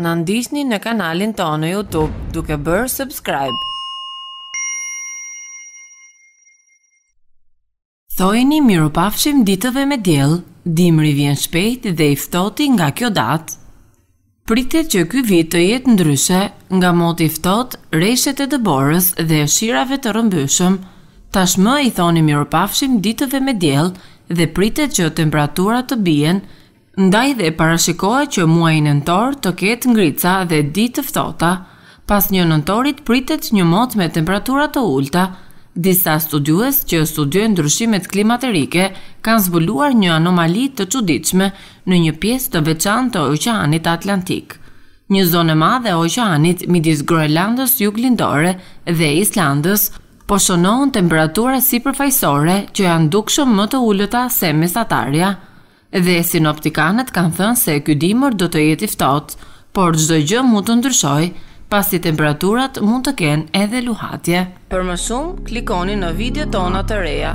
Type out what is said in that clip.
Në ndisni në kanalin tonë në Youtube duke bërë subscribe. Thojni miru pafshim ditëve me djelë, dimri vjen shpejt dhe i ftoti nga kjo datë. Pritet që ky vit të jetë ndryshe nga moti ftot, reshet e dëborës dhe shirave të rëmbyshëm, tashmë i thoni miru pafshim ditëve me djelë dhe pritet që temperaturat të bijen, ndaj dhe parashikohet që muaj nëntor të ketë ngrica dhe ditë të ftohta. Pas një nëntorit pritet një mot me temperatura të ulta. Disa studiues që studiojnë ndryshimet klimaterike kanë zbuluar një anomali të çuditshme në një pjesë të veçantë të oqeanit Atlantik. Një zonë madhe e oqeanit midis Groenlandës juglindore dhe Islandës po temperaturat temperatura sipërfaqësore që janë dukshëm më të ulëta se mesatarja dhe sinoptikanët kanë thënë se ky dimër do të jetë i ftohtë, por çdo gjë mund të ndryshojë pasi temperaturat mund të kenë edhe luhatje. Për më shumë, klikoni në video tona të reja.